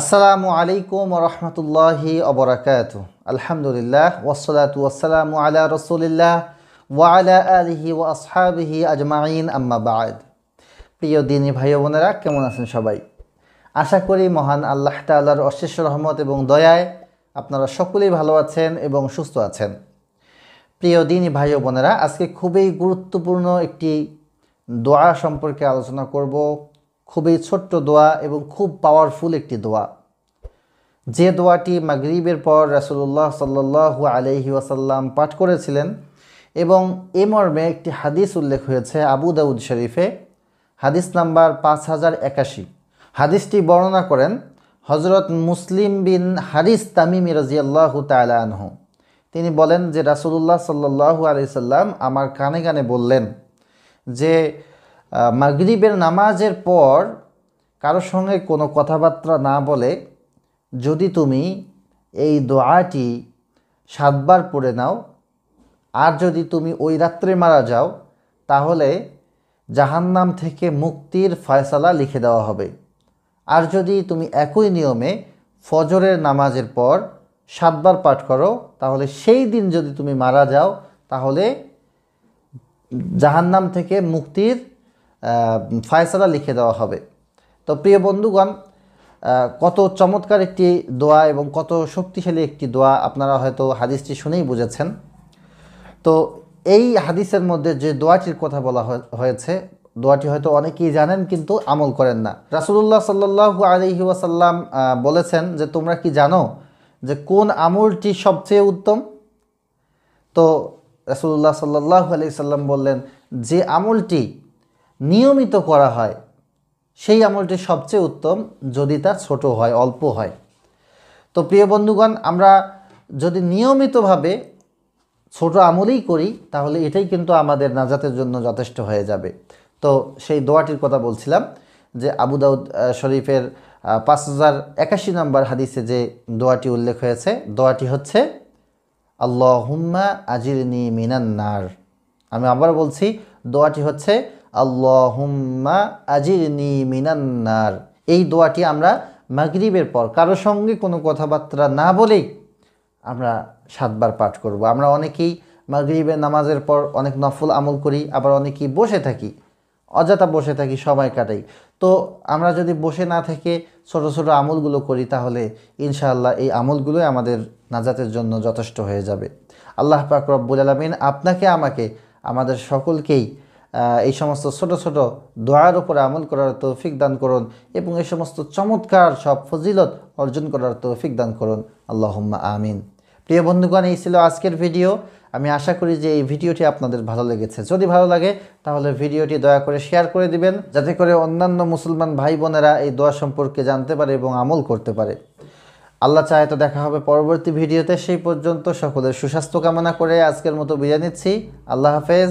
আসসালামু আলাইকুম রহমতুল্লাহি অবরাকাত আলহামদুলিল্লাহ ওসলাতু আসসালামু আলা রসুলিল্লাহ ওয়ালা আলহি ও আসহাবিহি আজমাইন বাদ প্রিয় দিনী ভাই বোনেরা কেমন আছেন সবাই আশা করি মহান আল্লাহ তাল্লাহর অশেষ রহমত এবং দয়ায় আপনারা সকলেই ভালো আছেন এবং সুস্থ আছেন প্রিয় দিনী ভাই বোনেরা আজকে খুবই গুরুত্বপূর্ণ একটি দোয়া সম্পর্কে আলোচনা করব খুবই ছোট্ট দোয়া এবং খুব পাওয়ারফুল একটি দোয়া যে দোয়াটি মাগরিবের পর রাসুল্লাহ সাল্লাহ আলহি ওয়াসাল্লাম পাঠ করেছিলেন এবং এ মর্মে একটি হাদিস উল্লেখ হয়েছে আবু দাউদ শরীফে হাদিস নাম্বার পাঁচ হাজার একাশি হাদিসটি বর্ণনা করেন হজরত মুসলিম বিন হারিস তামিম রাজিয়াল্লাহ তালাহু তিনি বলেন যে রাসুলুল্লাহ সাল্লাহ আলি সাল্লাম আমার কানে কানে বললেন যে মাগরিবের নামাজের পর কারোর সঙ্গে কোনো কথাবার্তা না বলে যদি তুমি এই দোয়াটি সাতবার পড়ে নাও আর যদি তুমি ওই রাত্রে মারা যাও তাহলে জাহান্নাম থেকে মুক্তির ফয়সালা লিখে দেওয়া হবে আর যদি তুমি একই নিয়মে ফজরের নামাজের পর সাতবার পাঠ করো তাহলে সেই দিন যদি তুমি মারা যাও তাহলে জাহান্নাম থেকে মুক্তির ফায়সালা লিখে দেওয়া হবে তো প্রিয় বন্ধুগণ কত চমৎকার একটি দোয়া এবং কত শক্তিশালী একটি দোয়া আপনারা হয়তো হাদিসটি শুনেই বুঝেছেন তো এই হাদিসের মধ্যে যে দোয়াটির কথা বলা হয়েছে দোয়াটি হয়তো অনেকেই জানেন কিন্তু আমল করেন না রাসুলুল্লাহ সাল্লু আলহি ওয়াসাল্লাম বলেছেন যে তোমরা কি জানো যে কোন আমলটি সবচেয়ে উত্তম তো রাসুলুল্লাহ সাল্লাহ আলি সাল্লাম বললেন যে আমলটি নিয়মিত করা হয় সেই আমলটি সবচেয়ে উত্তম যদি তা ছোট হয় অল্প হয় তো প্রিয় বন্ধুগণ আমরা যদি নিয়মিতভাবে ছোট আমলেই করি তাহলে এটাই কিন্তু আমাদের নাজাতের জন্য যথেষ্ট হয়ে যাবে তো সেই দোয়াটির কথা বলছিলাম যে আবু দাউদ শরীফের পাঁচ হাজার একাশি নম্বর হাদিসে যে দোয়াটি উল্লেখ হয়েছে দোয়াটি হচ্ছে আল্লাহ হুম্মা আজিরনি মিনান নার আমি আবার বলছি দোয়াটি হচ্ছে আল্লাহুম্মা আজির নি মিনান্নার এই দোয়াটি আমরা মাগরিবের পর কারো সঙ্গে কোনো কথাবার্তা না বলেই আমরা সাতবার পাঠ করব। আমরা অনেকেই মাগরিবের নামাজের পর অনেক নফল আমল করি আবার অনেকেই বসে থাকি অযথা বসে থাকি সময় কাটাই তো আমরা যদি বসে না থেকে ছোটো ছোটো আমলগুলো করি তাহলে ইনশাআল্লাহ এই আমলগুলোই আমাদের নাজাতের জন্য যথেষ্ট হয়ে যাবে আল্লাহ পাক রব্বুল আলমিন আপনাকে আমাকে আমাদের সকলকেই এই সমস্ত ছোট ছোট দোয়ার উপরে আমল করার তৌফিক দান করুন এবং এই সমস্ত চমৎকার সব ফজিলত অর্জন করার তৌফিক দান করুন আল্লাহম্মা আমিন প্রিয় বন্ধুগণ এই ছিল আজকের ভিডিও আমি আশা করি যে এই ভিডিওটি আপনাদের ভালো লেগেছে যদি ভালো লাগে তাহলে ভিডিওটি দয়া করে শেয়ার করে দিবেন যাতে করে অন্যান্য মুসলমান ভাই বোনেরা এই দোয়া সম্পর্কে জানতে পারে এবং আমল করতে পারে আল্লাহ চায় তো দেখা হবে পরবর্তী ভিডিওতে সেই পর্যন্ত সকলের সুস্বাস্থ্য কামনা করে আজকের মতো বিদায় নিচ্ছি আল্লাহ হাফেজ